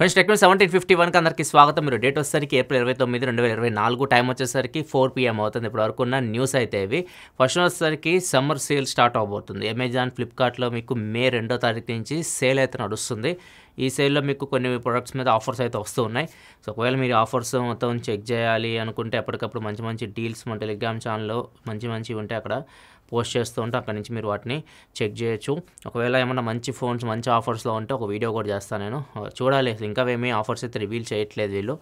friends techno seventeen fifty వన్కి అందరికీ స్వాగతం మీరు డేట్ వచ్చేసరికి ఏప్రిల్ ఇరవై తొమ్మిది రెండు వేల ఇరవై నాలుగు టైం వచ్చేసరికి ఫోర్ పిఎం అవుతుంది ఇప్పుడు వరకు ఉన్న న్యూస్ అయితే ఇవి ఫస్ట్ వచ్చేసరికి సమ్మర్ సేల్ స్టార్ట్ అవబోతుంది అమెజాన్ ఫ్లిప్కార్ట్లో మీకు మే రెండో తారీఖు నుంచి సేల్ అయితే నడుస్తుంది ఈ సేల్లో మీకు కొన్ని ప్రొడక్ట్స్ మీద ఆఫర్స్ అయితే వస్తూ ఉన్నాయి సో ఒకవేళ మీరు ఆఫర్స్ మొత్తం చెక్ చేయాలి అనుకుంటే ఎప్పటికప్పుడు మంచి మంచి డీల్స్ మన టెలిగ్రామ్ ఛానల్లో మంచి మంచివి ఉంటే అక్కడ పోస్ట్ చేస్తూ ఉంటే అక్కడ నుంచి మీరు వాటిని చెక్ చేయొచ్చు ఒకవేళ ఏమైనా మంచి ఫోన్స్ మంచి ఆఫర్స్లో ఉంటే ఒక వీడియో కూడా చేస్తాను నేను చూడాలి ఇంకా ఏమీ ఆఫర్స్ అయితే రివీల్ చేయట్లేదు వీళ్ళు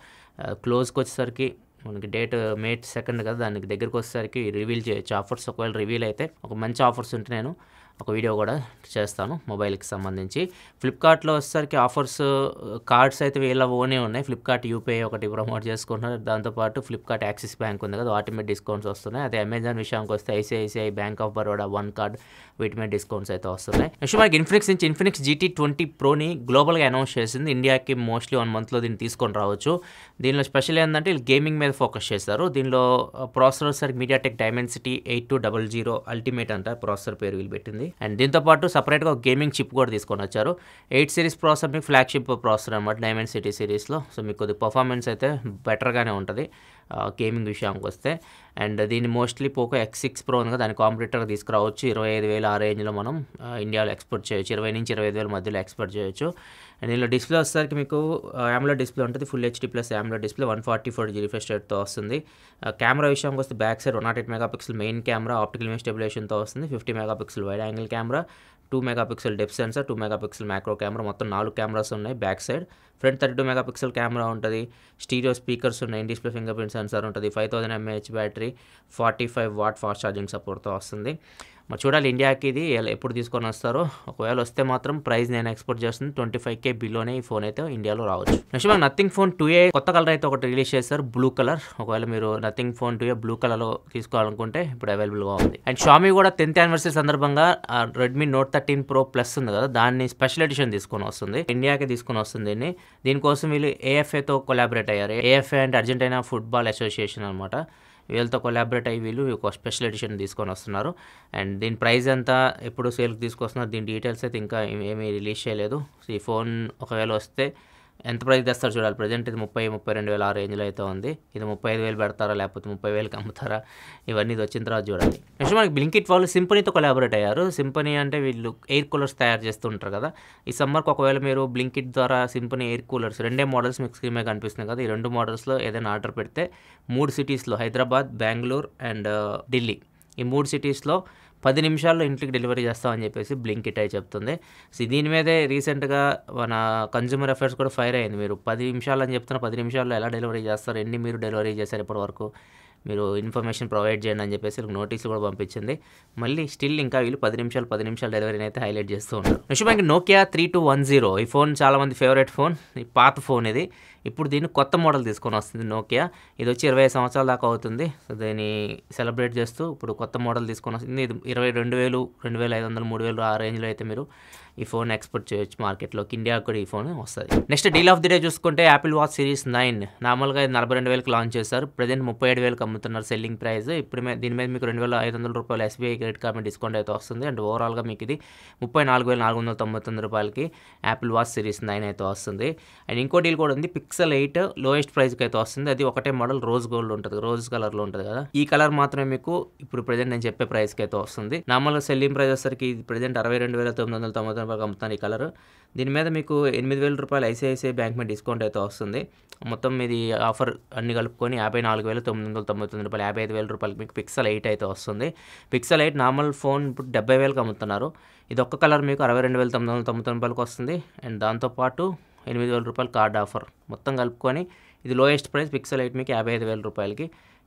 క్లోజ్కి వచ్చేసరికి మనకి డేట్ మే సెకండ్ కదా దానికి దగ్గరికి వచ్చేసరికి రివీల్ చేయొచ్చు ఆఫర్స్ ఒకవేళ రివీల్ అయితే ఒక మంచి ఆఫర్స్ ఉంటే నేను ఒక వీడియో కూడా చేస్తాను మొబైల్కి సంబంధించి ఫ్లిప్కార్ట్లో వచ్చేసరికి ఆఫర్స్ కార్డ్స్ అయితే వీళ్ళ ఓనే ఉన్నాయి ఫ్లిప్కార్ట్ యూపీఐ ఒకటి ప్రమోట్ చేసుకుంటున్నారు దాంతోపాటు ఫ్లిప్కార్ట్ యాక్సిస్ బ్యాంక్ ఉంది కదా వాటి మీద డిస్కౌంట్స్ వస్తున్నాయి అదే అమెజాన్ విషయానికి వస్తే ICICI bank of Baroda one card వీటి మీద డిస్కౌంట్స్ అయితే వస్తున్నాయి నెక్స్ట్ మనకి ఇన్ఫినిక్స్ నుంచి ఇన్ఫినిక్స్ జీటీ ట్వంటీ ప్రోని గ్లోబల్గా అనౌన్స్ చేసింది ఇండియాకి మోస్ట్లీ వన్ మంత్లో దీన్ని తీసుకొని రావచ్చు దీనిలో స్పెషల్ ఏంటంటే వీళ్ళు గేమింగ్ మీద ఫోకస్ చేస్తారు దీనిలో processor MediaTek Dimensity eight two double zero ultimate అంట ప్రాసెసర్ పేరు వీళ్ళు పెట్టింది వస్తుంది అండ్ దీంతోపాటు సపరేట్గా ఒక గేమింగ్ చిప్ కూడా తీసుకొని వచ్చారు ఎయిట్ సిరీస్ ప్రాసెస్ మీకు ఫ్లాగ్షిప్ ప్రాసెసర్ అనమాట డైమండ్ సిటీ సిరీస్లో సో మీకు కొద్ది పర్ఫార్మెన్స్ అయితే బెటర్గానే ఉంటుంది గేమింగ్ విషయానికి వస్తే అండ్ దీన్ని mostly Poco X six pro ఉంది కదా దాని కాంపిటేటర్ తీసుకురావచ్చు ఇరవై ఐదు వేల ఆ రేంజ్లో మనం ఇండియాలో ఎక్స్పోర్ట్ చేయొచ్చు ఇరవై నుంచి ఇరవై ఐదు వేల మధ్యలో ఎక్స్పోర్ట్ చేయొచ్చు అండ్ దీనిలో డిస్ప్లే వచ్చేసరికి మీకు యామ్లో డిస్ప్లే ఉంటుంది full HD plus AMOLED display one forty four జీ రిఫ్రెష్ రేట్తో వస్తుంది కెమెరా విషయానికి వస్తే back side one not eight pixel main camera optical image స్టెబిలేషన్తో వస్తుంది fifty mega pixel wide angle camera two mega pixel depth sensor two mega pixel macro camera మొత్తం నాలుగు cameras ఉన్నాయి back side front thirty two mega camera ఉంటుంది stereo speakers ఉన్నాయి display finger print sensor ఉంటుంది five thousand mAh battery forty five watt fast charging సపోర్ట్తో వస్తుంది మరి చూడాలి ఇండియాకి ఇది ఎప్పుడు తీసుకొని వస్తారో ఒకవేళ వస్తే మాత్రం ప్రైస్ నేను ఎక్స్పోర్ట్ చేస్తుంది ట్వంటీ ఫైవ్ కే బిలోనే ఈ ఫోన్ అయితే ఇండియాలో రావచ్చు నెక్స్ట్ మనం నథింగ్ ఫోన్ టూ ఏ కొత్త కలర్ అయితే ఒకటి రిలీజ్ చేస్తారు బ్లూ కలర్ ఒకవేళ మీరు Nothing phone two A blue కలర్లో తీసుకోవాలనుకుంటే ఇప్పుడు అవైలబుల్గా ఉంది అండ్ షామీ కూడా టెన్త్ యానివర్సరీ సందర్భంగా Redmi Note thirteen pro plus ఉంది కదా దాన్ని స్పెషల్ ఎడిషన్ తీసుకొని వస్తుంది ఇండియాకి తీసుకొని వస్తుంది దీన్ని దీనికోసం వీళ్ళు ఏఎఫ్ఏతో కొలాబరేట్ అయ్యారు ఏఎఫ్ఏ అంటే అర్జెంటైనా ఫుట్బాల్ అసోసియేషన్ అనమాట వీళ్ళతో కొలాబరేట్ అయ్యి వీళ్ళు ఒక స్పెషల్ ఎడిషన్ తీసుకొని వస్తున్నారు అండ్ దీని ప్రైస్ అంతా ఎప్పుడు సేల్కి తీసుకొస్తున్నారు దీని డీటెయిల్స్ అయితే ఇంకా ఏమీ రిలీజ్ చేయలేదు ఈ ఫోన్ ఒకవేళ వస్తే ఎంత ప్రైస్ తెస్తారు చూడాలి ప్రజెంట్ ఇది ముప్పై ముప్పై రెండు వేల ఆ రేంజ్లో అయితే ఉంది ఇది ముప్పై ఐదు వేలు పెడతారా లేకపోతే ముప్పై వేలకి అమ్ముతారా ఇవన్నీ ఇది వచ్చిన తర్వాత చూడాలి నెక్స్ట్ మనకి బ్లింకిట్ వాళ్ళు సింపనీతో కొలాబరేట్ అయ్యారు సింపనీ అంటే వీళ్ళు ఎయిర్ కూలర్స్ తయారు చేస్తుంటారు కదా ఈ సమ్మర్కి ఒకవేళ మీరు బ్లింకిట్ ద్వారా సింపనీ ఎయిర్ కూలర్స్ రెండే మోడల్స్ మీకు స్క్రీన్ మీద కనిపిస్తున్నాయి కదా ఈ రెండు మోడల్స్లో ఏదైనా ఆర్డర్ పెడితే మూడు సిటీస్లో హైదరాబాద్ బెంగళూరు అండ్ uh, ఢిల్లీ ఈ మూడు సిటీస్లో పది నిమిషాల్లో ఇంటికి డెలివరీ చేస్తామని చెప్పేసి బ్లింక్ ఇట్ అయి చెప్తుంది సో దీని మీదే రీసెంట్గా మన కన్జ్యూమర్ అఫేర్స్ కూడా ఫైర్ అయింది మీరు పది నిమిషాలు అని చెప్తున్న పది నిమిషాల్లో ఎలా డెలివరీ చేస్తారు ఎన్ని మీరు డెలివరీ చేశారు ఇప్పటి వరకు మీరు ఇన్ఫర్మేషన్ ప్రొవైడ్ చేయండి అని చెప్పేసి నోటీస్ కూడా పంపించింది మళ్ళీ స్టిల్ ఇంకా వీళ్ళు పది నిమిషాలు పది నిమిషాలు డెలివరీని అయితే హైలైట్ చేస్తూ ఉంటారు నిషు bank Nokia three two one zero ఈ ఫోన్ చాలామంది ఫేవరెట్ ఫోన్ ఈ పాత ఫోన్ ఇది ఇప్పుడు దీన్ని కొత్త మోడల్ తీసుకొని వస్తుంది నోకియా ఇది వచ్చి ఇరవై సంవత్సరాల దాకా అవుతుంది సో దీన్ని సెలబ్రేట్ చేస్తూ ఇప్పుడు కొత్త మోడల్ తీసుకొని వస్తుంది ఇది ఇరవై రెండు వేలు రెండు వేల ఐదు వందలు మూడు వేలు ఆ రేంజ్లో అయితే మీరు ఈ ఫోన్ ఎక్స్పోర్ట్ చేయొచ్చు మార్కెట్లోకి ఇండియా కూడా ఈ ఫోన్ వస్తుంది next deal of the day చూసుకుంటే యాపిల్ వాచ్ సిరీస్ నైన్ నార్మల్గా ఇది నలభై రెండు వేలకు లాంచ్ చేశారు ప్రజెంట్ ముప్పై ఏడు వేలకు అమ్ముతున్నారు సెల్లింగ్ ప్రైస్ ఇప్పుడు దీని మీద మీకు రెండు వేల ఐదు వందల రూపాయలు ఎస్బీఐ క్రెడిట్ కార్డ్ డిస్కౌంట్ అయితే వస్తుంది అండ్ ఓవరాల్గా మీకు ఇది ముప్పై నాలుగు వేల నాలుగు వందల తొంభై తొమ్మిది రూపాయలకి యాపిల్ వాచ్ సిరీస్ నైన్ అయితే వస్తుంది అండ్ ఇంకో డీల్ కూడా ఉంది పిక్సెల్ ఎయిట్ లోయెస్ట్ ప్రైస్కి అయితే వస్తుంది అది ఒకటే మోడల్ రోజ్ గోల్డ్ ఉంటుంది రోజ్ కలర్లో ఉంటుంది కదా ఈ కలర్ మాత్రమే మీకు ఇప్పుడు ప్రజెంట్ నేను చెప్పే ప్రైస్కి అయితే వస్తుంది నార్మల్గా సెల్లింగ్ ప్రైస్ వచ్చేసరికి ఇది ప్రజెంట్ అరవై రెండు వేల తొమ్మిది వందల తొంభై బాగా అమ్ముతాను ఈ కలర్ దీని మీద మీకు ఎనిమిది వేల రూపాయలు ఐసిఐసిఐ బ్యాంక్ మీద డిస్కౌంట్ అయితే వస్తుంది మొత్తం మీది ఆఫర్ అన్ని కలుపుకొని యాభై నాలుగు వేల తొమ్మిది వందల తొంభై తొమ్మిది రూపాయలు యాభై ఐదు వేల రూపాయలకి మీకు పిక్సెల్ ఎయిట్ అయితే వస్తుంది పిక్సెల్ ఎయిట్ నార్మల్ ఫోన్ ఇప్పుడు డెబ్బై వేలకు అమ్ముతున్నారు ఇది ఒక్క కలర్ మీకు అరవై రెండు వేల తొమ్మిది వందల తొంభై తొమ్మిది రూపాయలకి వస్తుంది అండ్ దాంతోపాటు ఎనిమిది వేల రూపాయలు కార్డ్ ఆఫర్ మొత్తం కలుపుకొని ఇది లోయెస్ట్ ప్రైస్ పిక్సెల్ ఎయిట్ మీకు యాభై ఐదు వేల రూపాయలకి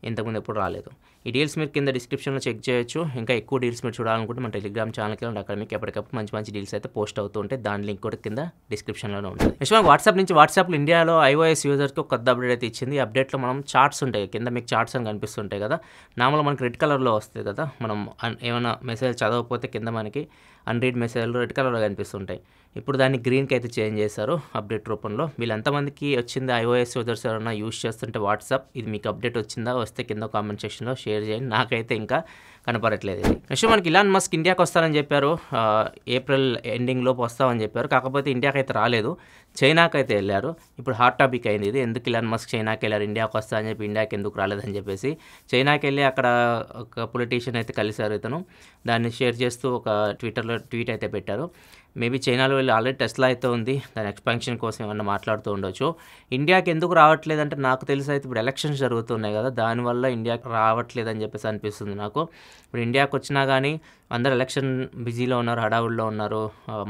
ఇంతకుముందు ఎప్పుడు రాలేదు ఈ డీల్స్ మీరు కింద డిస్క్రిప్షన్లో చెక్ చేయొచ్చు ఇంకా ఎక్కువ డీల్స్ మీరు చూడాలనుకుంటే మన టెలిగ్రామ్ ఛానల్కి వెళ్ళండి అక్కడ మీకు ఎప్పటికప్పుడు మంచి మంచి డీల్స్ అయితే పోస్ట్ అవుతూ ఉంటే దాని లింక్ కూడా కింద డిస్క్రిప్షన్లోనే ఉంటుంది నిజంగా వాట్సాప్ నుంచి వాట్సాప్లో ఇండియాలో ఐఓఎస్ యూజర్కి కొత్త అప్డేట్ అయితే ఇచ్చింది ఈ అప్డేట్లో మనం చార్ట్స్ ఉంటాయి కింద మీకు చార్ట్స్ అని కనిపిస్తుంటాయి కదా నామలో మనకి రెడ్ కలర్లో వస్తుంది కదా మనం ఏమైనా మెసేజ్ చదవకపోతే కింద మనకి అన్రీడ్ మెసేజ్లు రెడ్ కలర్లో కనిపిస్తుంటాయి ఇప్పుడు దాన్ని గ్రీన్కి అయితే చేంజ్ చేశారు అప్డేట్ రూపంలో ఎంతమందికి వచ్చింది ఐఓఎస్ యూజర్స్ ఎవరైనా యూజ్ చేస్తుంటే వాట్సాప్ ఇది మీకు అప్డేట్ వచ్చిందా వస్తే కింద కామెంట్ సెక్షన్లో షేర్ షేర్ చేయండి నాకైతే ఇంకా కనపడట్లేదు ఇది నెక్స్ట్ మనకి ఇలాన్ మస్క్ ఇండియాకి వస్తారని చెప్పారు ఏప్రిల్ ఎండింగ్ లోపు వస్తామని చెప్పారు కాకపోతే ఇండియాకి అయితే రాలేదు చైనాకి అయితే వెళ్ళారు ఇప్పుడు హాట్ టాపిక్ అయింది ఇది ఎందుకు ఇలాన్ మస్క్ చైనాకి వెళ్ళారు ఇండియాకి వస్తా అని చెప్పి ఇండియాకి ఎందుకు రాలేదని చెప్పేసి చైనాకి వెళ్ళి అక్కడ ఒక పొలిటీషియన్ అయితే కలిశారు ఇతను దాన్ని షేర్ చేస్తూ ఒక ట్విట్టర్లో ట్వీట్ అయితే పెట్టారు మేబీ చైనాలో వెళ్ళి ఆల్రెడీ టెస్ట్లో అయితే ఉంది దాని ఎక్స్పాన్షన్ కోసం ఏమన్నా మాట్లాడుతూ ఉండొచ్చు ఇండియాకి ఎందుకు రావట్లేదంటే నాకు తెలిసి అయితే ఇప్పుడు ఎలక్షన్స్ జరుగుతున్నాయి కదా దానివల్ల ఇండియాకి రావట్లేదని చెప్పేసి అనిపిస్తుంది నాకు ఇప్పుడు ఇండియాకు వచ్చినా కానీ అందరు ఎలక్షన్ బిజీలో ఉన్నారు హడావుడిలో ఉన్నారు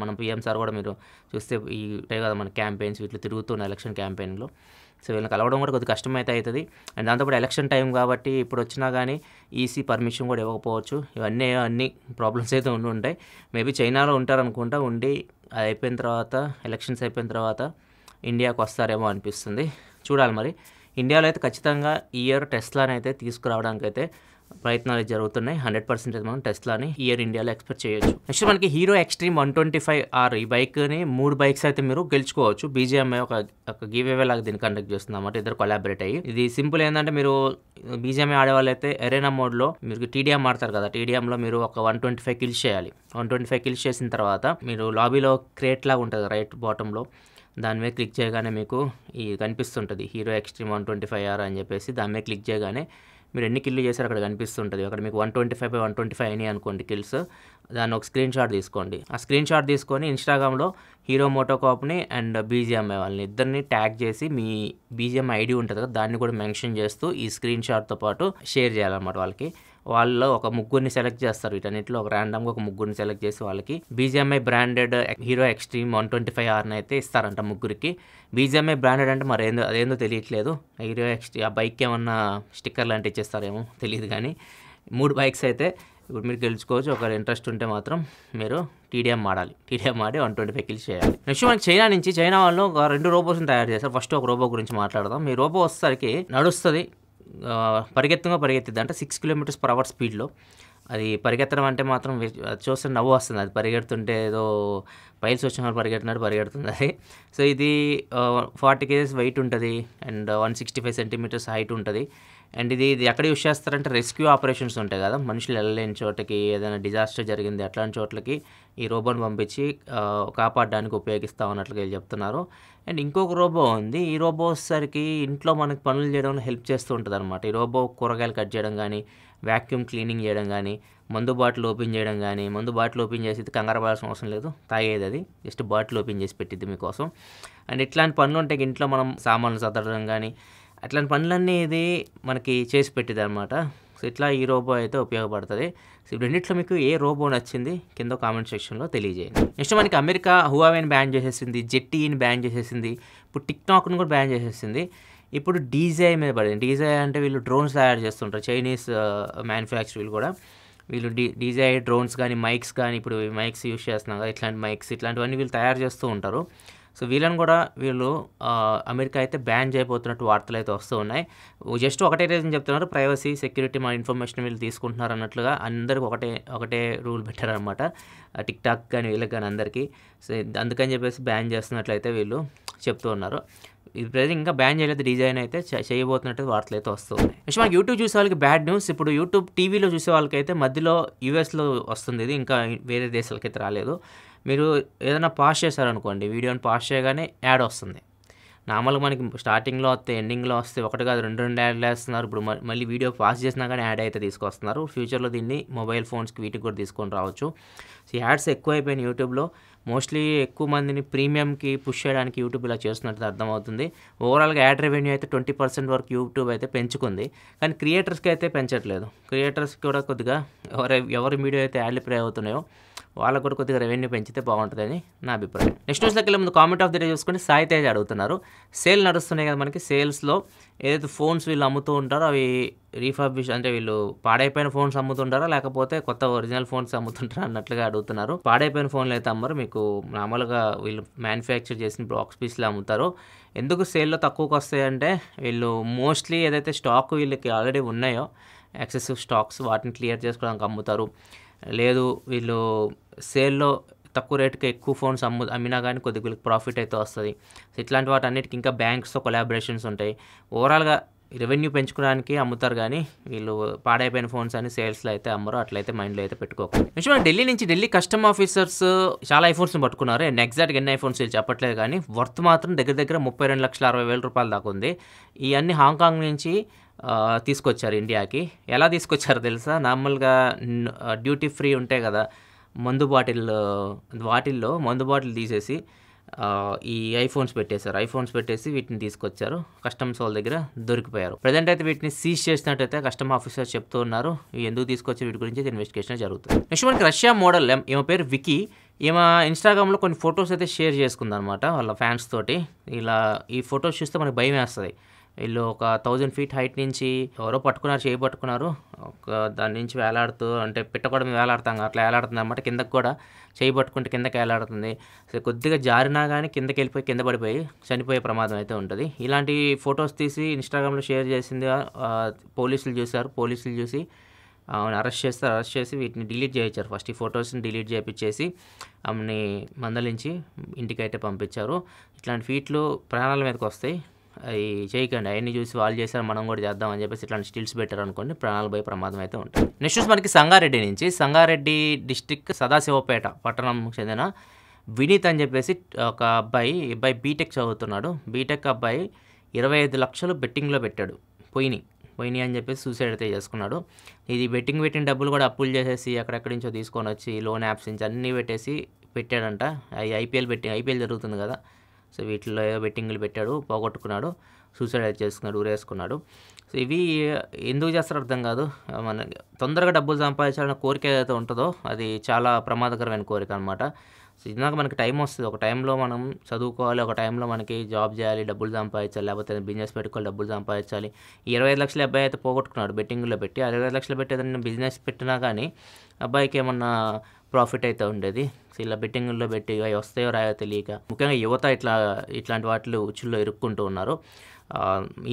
మన పిఎం సార్ కూడా మీరు చూస్తే ఈ కదా మన క్యాంపెయిన్స్ వీటిలో తిరుగుతున్న ఎలక్షన్ క్యాంపెయిన్లో సో వీళ్ళని కలవడం కూడా కొద్దిగా కష్టమైతే అవుతుంది అండ్ దాంతోపాటు ఎలక్షన్ టైం కాబట్టి ఇప్పుడు వచ్చినా కానీ ఈసీ పర్మిషన్ కూడా ఇవ్వకపోవచ్చు ఇవన్నీ అన్ని ప్రాబ్లమ్స్ అయితే ఉండి ఉంటాయి మేబీ చైనాలో ఉంటారనుకుంటా ఉండి అది అయిపోయిన తర్వాత ఎలక్షన్స్ అయిపోయిన తర్వాత ఇండియాకు వస్తారేమో అనిపిస్తుంది చూడాలి మరి ఇండియాలో అయితే ఖచ్చితంగా ఈ ఇయర్ టెస్ట్లానైతే తీసుకురావడానికి అయితే ప్రయత్నాలు జరుగుతున్నాయి హండ్రెడ్ పర్సెంట్ మనం టెస్లాని ఇయర్ ఇండియాలో ఎక్స్పెక్ట్ చేయొచ్చు నెక్స్ట్ మనకి Hero Xtreme one twenty five R ఈ బైక్ని మూడు బైక్స్ అయితే మీరు గెలుచుకోవచ్చు బీజేఎంఐ ఒక ఒక గివ్ అవే లాగా దీన్ని కండక్ట్ చేస్తుంది అనమాట ఇద్దరు కొలాబరేట్ అయ్యి ఇది సింపుల్ ఏంటంటే మీరు బీజేఎంఐ ఆడేవాళ్ళు అయితే ఎరేనా మోడ్లో మీరు టీడీఎం ఆడతారు కదా టీడీఎంలో మీరు ఒక వన్ ట్వంటీ ఫైవ్ కిల్స్ చేయాలి వన్ ట్వంటీ ఫైవ్ కిల్స్ చేసిన తర్వాత మీరు లాబీలో క్రేట్ లాగా ఉంటుంది రైట్ బాటంలో దాని మీద క్లిక్ చేయగానే మీకు ఈ కనిపిస్తుంటుంది Hero Xtreme one twenty five R అని చెప్పేసి దాని మీద క్లిక్ చేయగానే మీరు ఎన్ని కిల్లు చేశారు అక్కడ కనిపిస్తుంటుంది అక్కడ మీకు one twenty five by one twenty five అయినాయి అనుకోండి కిల్స్ దాన్ని ఒక స్క్రీన్ షాట్ తీసుకోండి ఆ స్క్రీన్ షాట్ తీసుకొని ఇన్స్టాగ్రామ్లో హీరో మోటోకాప్ని అండ్ బీజిఎం వాళ్ళని ఇద్దరిని ట్యాగ్ చేసి మీ బీజిఎం ఐడి ఉంటుంది కదా దాన్ని కూడా మెన్షన్ చేస్తూ ఈ స్క్రీన్ షాట్తో పాటు షేర్ చేయాలన్నమాట వాళ్ళకి వాళ్ళలో ఒక ముగ్గురిని సెలెక్ట్ చేస్తారు వీటన్నింటిలో ఒక ర్యాండమ్గా ఒక ముగ్గురిని సెలెక్ట్ చేసి వాళ్ళకి BGMI branded Hero Xtreme one twenty five ఆర్ని అయితే ఇస్తారంట ముగ్గురికి బీజీఎంఐ బ్రాండెడ్ అంటే మరి ఏందో అదేందో తెలియట్లేదు హీరో ఎక్స్ట్రీ ఆ బైక్ ఏమన్నా స్టిక్కర్ లాంటివి ఇచ్చేస్తారేమో తెలియదు కానీ మూడు బైక్స్ అయితే ఇప్పుడు మీరు గెలుచుకోవచ్చు ఒక ఇంట్రెస్ట్ ఉంటే మాత్రం మీరు టీడీఎం ఆడాలి టీడీఎం ఆడి వన్ ట్వంటీ ఫైవ్ కిల్స్ చేయాలి నెక్స్ట్ మనకి చైనా నుంచి చైనా వాళ్ళు ఒక రెండు రోబోస్ని తయారు చేస్తారు ఫస్ట్ ఒక రోబో గురించి మాట్లాడదాం మీ రోబో వచ్చేసరికి నడుస్తుంది పరిగెత్తంగా పరిగెత్తిద్ది అంటే సిక్స్ కిలోమీటర్స్ పర్ అవర్ స్పీడ్లో అది పరిగెత్తడం అంటే మాత్రం చూస్తే నవ్వు వస్తుంది అది పరిగెడుతుంటే ఏదో పైల్స్ వచ్చిన పరిగెట్టినట్టు పరిగెడుతుంది అది సో ఇది ఫార్టీ కేజెస్ వెయిట్ ఉంటుంది and one sixty five centimetres height ఉంటుంది అండ్ ఇది ఇది ఎక్కడ యూస్ చేస్తారంటే రెస్క్యూ ఆపరేషన్స్ ఉంటాయి కదా మనుషులు వెళ్ళలేని చోటకి ఏదైనా డిజాస్టర్ జరిగింది అట్లాంటి చోట్లకి ఈ రోబోని పంపించి కాపాడడానికి ఉపయోగిస్తా ఉన్నట్లుగా చెప్తున్నారు అండ్ ఇంకొక రోబో ఉంది ఈ రోబో వచ్చేసరికి ఇంట్లో మనకి పనులు చేయడంలో హెల్ప్ చేస్తూ ఉంటుంది అనమాట ఈ రోబో కూరగాయలు కట్ చేయడం కానీ వ్యాక్యూమ్ క్లీనింగ్ చేయడం కానీ మందు బాటిల్ ఓపెన్ చేయడం కానీ మందు బాటిల్ ఓపెన్ చేసి కంగారు పడాల్సిన అవసరం లేదు తాగేది అది జస్ట్ బాటిల్ ఓపెన్ చేసి పెట్టిద్ది మీకోసం అండ్ ఇట్లాంటి పనులు ఉంటాయి ఇంట్లో మనం సామాన్లు సదరడం కానీ అట్లాంటి పనులన్నీ ఇది మనకి చేసి పెట్టింది అనమాట సో ఇట్లా ఈ రోబో అయితే ఉపయోగపడుతుంది సో రెండిట్లో మీకు ఏ రోబో నచ్చింది కింద కామెంట్ సెక్షన్లో తెలియజేయండి నెక్స్ట్ మనకి అమెరికా హువావేని బ్యాన్ చేసేసింది జెట్టీని బ్యాన్ చేసేసింది ఇప్పుడు టిక్టాక్ను కూడా బ్యాన్ చేసేసింది ఇప్పుడు డీజే మీద పడింది డీజే అంటే వీళ్ళు డ్రోన్స్ తయారు చేస్తుంటారు చైనీస్ uh, మ్యానుఫ్యాక్చరీలు కూడా వీళ్ళు డీ డీజీఐ డ్రోన్స్ కానీ మైక్స్ కానీ ఇప్పుడు మైక్స్ యూజ్ చేస్తున్నాం కదా ఇట్లాంటి మైక్స్ ఇట్లాంటివన్నీ వీళ్ళు తయారు చేస్తూ ఉంటారు సో వీళ్ళని కూడా వీళ్ళు uh, అమెరికా అయితే బ్యాన్ చేయబోతున్నట్టు వార్తలు అయితే వస్తూ ఉన్నాయి జస్ట్ ఒకటే రీజన్ చెప్తున్నారు ప్రైవసీ సెక్యూరిటీ మా ఇన్ఫర్మేషన్ వీళ్ళు తీసుకుంటున్నారు అన్నట్లుగా అందరికి ఒకటే ఒకటే రూల్ పెట్టారనమాట టిక్ టాక్ కానీ వీళ్ళకి కానీ అందరికీ సో అందుకని చెప్పేసి బ్యాన్ చేస్తున్నట్లయితే వీళ్ళు చెప్తూ ఉన్నారు ఇది ప్రజెంట్ ఇంకా బ్యాన్ చేయలేదు డిజైన్ అయితే చేయబోతున్నట్టు వార్తలు అయితే వస్తుంది నెక్స్ట్ మనకి యూట్యూబ్ చూసే వాళ్ళకి బ్యాడ్ న్యూస్ ఇప్పుడు యూట్యూబ్ టీవీలో చూసే వాళ్ళకైతే మధ్యలో యూఎస్లో వస్తుంది ఇది ఇంకా వేరే దేశాలకైతే రాలేదు మీరు ఏదైనా పాస్ చేశారనుకోండి వీడియోని పాస్ చేయగానే యాడ్ వస్తుంది నార్మల్గా మనకి స్టార్టింగ్లో వస్తే ఎండింగ్లో వస్తే ఒకటి కాదు రెండు రెండు యాడ్ వేస్తున్నారు ఇప్పుడు మళ్ళీ వీడియో పాస్ చేసినా కానీ యాడ్ అయితే తీసుకొస్తున్నారు ఫ్యూచర్లో దీన్ని మొబైల్ ఫోన్స్కి వీటికి కూడా తీసుకొని రావచ్చు సో యాడ్స్ ఎక్కువ అయిపోయినాయి యూట్యూబ్లో మోస్ట్లీ ఎక్కువ మందిని ప్రీమియంకి పుష్ చేయడానికి యూట్యూబ్ ఇలా చేస్తున్నట్టు అర్థమవుతుంది ఓవరాల్గా యాడ్ రెవెన్యూ అయితే ట్వంటీ పర్సెంట్ వరకు యూట్యూబ్ అయితే పెంచుకుంది కానీ క్రియేటర్స్కి అయితే పెంచట్లేదు క్రియేటర్స్కి కూడా కొద్దిగా ఎవరు ఎవరి వీడియో అయితే యాడ్లు ప్లే అవుతున్నాయో వాళ్ళకు కూడా కొద్దిగా రెవెన్యూ పెంచితే బాగుంటుందని నా అభిప్రాయం నెక్స్ట్ న్యూస్లోకి వెళ్ళే ముందు కామెంట్ ఆఫ్ ది డే చూసుకుంటే సాయి తేజ్ అడుగుతున్నారు సేల్ నడుస్తున్నాయి కదా మనకి సేల్స్లో ఏదైతే ఫోన్స్ వీళ్ళు అమ్ముతూ ఉంటారో అవి రీఫర్బిష్ అంటే వీళ్ళు పాడైపోయిన ఫోన్స్ అమ్ముతుంటారా లేకపోతే కొత్త ఒరిజినల్ ఫోన్స్ అమ్ముతుంటారా అన్నట్లుగా అడుగుతున్నారు పాడైపోయిన ఫోన్లు అయితే అమ్మరు మీకు మామూలుగా వీళ్ళు మ్యానుఫ్యాక్చర్ చేసిన బ్లాక్స్ పీస్లో అమ్ముతారు ఎందుకు సేల్లో తక్కువకి వస్తాయంటే వీళ్ళు మోస్ట్లీ ఏదైతే స్టాక్ వీళ్ళకి ఆల్రెడీ ఉన్నాయో ఎక్సెసివ్ స్టాక్స్ వాటిని క్లియర్ చేసుకోవడానికి అమ్ముతారు లేదు వీళ్ళు సేల్లో తక్కువ రేట్కి ఎక్కువ ఫోన్స్ అమ్ము అమ్మినా కానీ కొద్దిగా ప్రాఫిట్ అయితే వస్తుంది ఇట్లాంటి వాటి అన్నిటికి ఇంకా బ్యాంక్స్తో కొలాబరేషన్స్ ఉంటాయి ఓవరాల్గా రెవెన్యూ పెంచుకోవడానికి అమ్ముతారు కానీ వీళ్ళు పాడైపోయిన ఫోన్స్ అని సేల్స్లో అయితే అమ్మరు అట్లయితే మైండ్లో అయితే పెట్టుకోకండి నిజంగా ఢిల్లీ నుంచి ఢిల్లీ కస్టమ్ ఆఫీసర్స్ చాలా ఐఫోన్స్ పట్టుకున్నారు అండ్ ఎగ్జాక్ట్గా ఎన్ని ఐఫోన్స్ చెప్పట్లేదు కానీ వర్త్ మాత్రం దగ్గర దగ్గర ముప్పై రెండు లక్షల అరవై వేల రూపాయల దాకా ఉంది ఇవన్నీ హాంకాంగ్ నుంచి తీసుకొచ్చారు ఇండియాకి ఎలా తీసుకొచ్చారు తెలుసా నార్మల్గా డ్యూటీ ఫ్రీ ఉంటాయి కదా మందు బాటిల్ వాటిల్లో మందు బాటిల్ తీసేసి ఈ ఐఫోన్స్ పెట్టేశారు ఐఫోన్స్ పెట్టేసి వీటిని తీసుకొచ్చారు కస్టమ్స్ వాళ్ళ దగ్గర దొరికిపోయారు ప్రజెంట్ అయితే వీటిని సీజ్ చేసినట్టయితే కస్టమ్ ఆఫీసర్ చెప్తూ ఉన్నారు ఎందుకు తీసుకొచ్చి వీటి గురించి ఇన్వెస్టిగేషన్ జరుగుతుంది నెక్స్ట్ మనకి రష్యా మోడల్ ఈమె పేరు వికీ ఈమె ఇన్స్టాగ్రామ్లో కొన్ని ఫొటోస్ అయితే షేర్ చేసుకుందనమాట వాళ్ళ ఫ్యాన్స్ తోటి ఇలా ఈ ఫొటోస్ చూస్తే మనకి భయం వేస్తుంది వీళ్ళు ఒక థౌజండ్ ఫీట్ హైట్ నుంచి ఎవరో పట్టుకున్నారు చేయి పట్టుకున్నారు ఒక దాని నుంచి వేలాడుతూ అంటే పిట్ట కూడా మేము వేలాడతాం అట్లా వేలాడుతుంది అనమాట కిందకు కూడా చేయి పట్టుకుంటే కిందకి వేలాడుతుంది కొద్దిగా జారినా కానీ కిందకి వెళ్ళిపోయి కింద పడిపోయి చనిపోయే ప్రమాదం అయితే ఉంటుంది ఇలాంటి ఫొటోస్ తీసి ఇన్స్టాగ్రామ్లో షేర్ చేసింది పోలీసులు చూశారు పోలీసులు చూసి ఆమెను అరెస్ట్ చేస్తారు అరెస్ట్ చేసి వీటిని డిలీట్ చేయించారు ఫస్ట్ ఈ ఫొటోస్ని డిలీట్ చేయించేసి ఆమెని మందలించి ఇంటికైతే పంపించారు ఇట్లాంటి ఫీట్లు ప్రాణాల మీదకి వస్తాయి అవి చేయకండి అవన్నీ చూసి వాళ్ళు చేశారు మనం కూడా చేద్దాం అని చెప్పేసి ఇట్లాంటి స్టిల్స్ పెట్టారు అనుకోండి ప్రాణాలు పోయే ప్రమాదం అయితే ఉంటుంది నెక్స్ట్ మనకి సంగారెడ్డి నుంచి సంగారెడ్డి డిస్టిక్ సదాశివపేట పట్టణంకి చెందిన వినీత్ అని చెప్పేసి ఒక అబ్బాయి అబ్బాయి బీటెక్ చదువుతున్నాడు బీటెక్ అబ్బాయి ఇరవై ఐదు లక్షలు బెట్టింగ్లో పెట్టాడు పోయిని పోయిని అని చెప్పేసి సూసైడ్ అయితే చేసుకున్నాడు ఇది బెట్టింగ్ పెట్టిన డబ్బులు కూడా అప్పులు చేసేసి అక్కడెక్కడి నుంచో తీసుకొని వచ్చి లోన్ యాప్స్ నుంచి అన్నీ పెట్టేసి పెట్టాడంట ఐపీఎల్ బెట్టింగ్ ఐపీఎల్ జరుగుతుంది కదా సో వీటిలో బెట్టింగ్లు పెట్టాడు పోగొట్టుకున్నాడు సూసైడ్ చేసుకున్నాడు ఊరేసుకున్నాడు సో ఇవి ఎందుకు చేస్తారో అర్థం కాదు మన తొందరగా డబ్బులు సంపాదించాలన్న కోరిక ఏదైతే ఉంటుందో అది చాలా ప్రమాదకరమైన కోరిక అనమాట సో ఇందాక మనకి టైం వస్తుంది ఒక టైంలో మనం చదువుకోవాలి ఒక టైంలో మనకి జాబ్ చేయాలి డబ్బులు సంపాదించాలి లేకపోతే బిజినెస్ పెట్టుకోవాలి డబ్బులు సంపాదించాలి ఇరవై ఐదు లక్షల అబ్బాయి అయితే పోగొట్టుకున్నాడు బెట్టింగ్లో పెట్టి అరవై ఐదు లక్షలు పెట్టి ఏదైనా బిజినెస్ పెట్టినా కానీ అబ్బాయికి ఏమన్నా ప్రాఫిట్ అయితే ఉండేది ఇలా బెట్టింగ్లో పెట్టి అవి వస్తాయో రాయో తెలియక ముఖ్యంగా యువత ఇట్లా ఇట్లాంటి వాటిలో ఉచ్చుల్లో ఇరుక్కుంటూ ఉన్నారు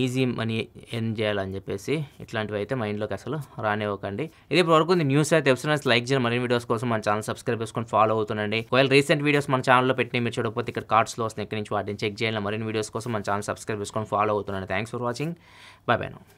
ఈజీ మనీ ఎర్న్ చేయాలని చెప్పేసి ఇట్లాంటివి అయితే మైండ్లోకి అసలు రానివ్వకండి ఇది ఇప్పటివరకు న్యూస్ అయితే వెబ్సైట్స్ లైక్ చేయండి మరిన్ని వీడియోస్ కోసం మన ఛానల్ సబ్స్క్రైబ్ చేసుకొని ఫాలో అవుతుండండి ఒకవేళ రీసెంట్ వీడియోస్ మన ఛానల్లో పెట్టి మీరు చూడకపోతే ఇక్కడ కార్డ్స్లో వస్తున్నాయి ఇక్కడ నుంచి వాటిని చెక్ చేయాలి మరిన్ని వీడియోస్ కోసం మన ఛానల్ సబ్స్క్రైబ్ చేసుకొని ఫాలో అవుతుండండి thanks for watching bye bye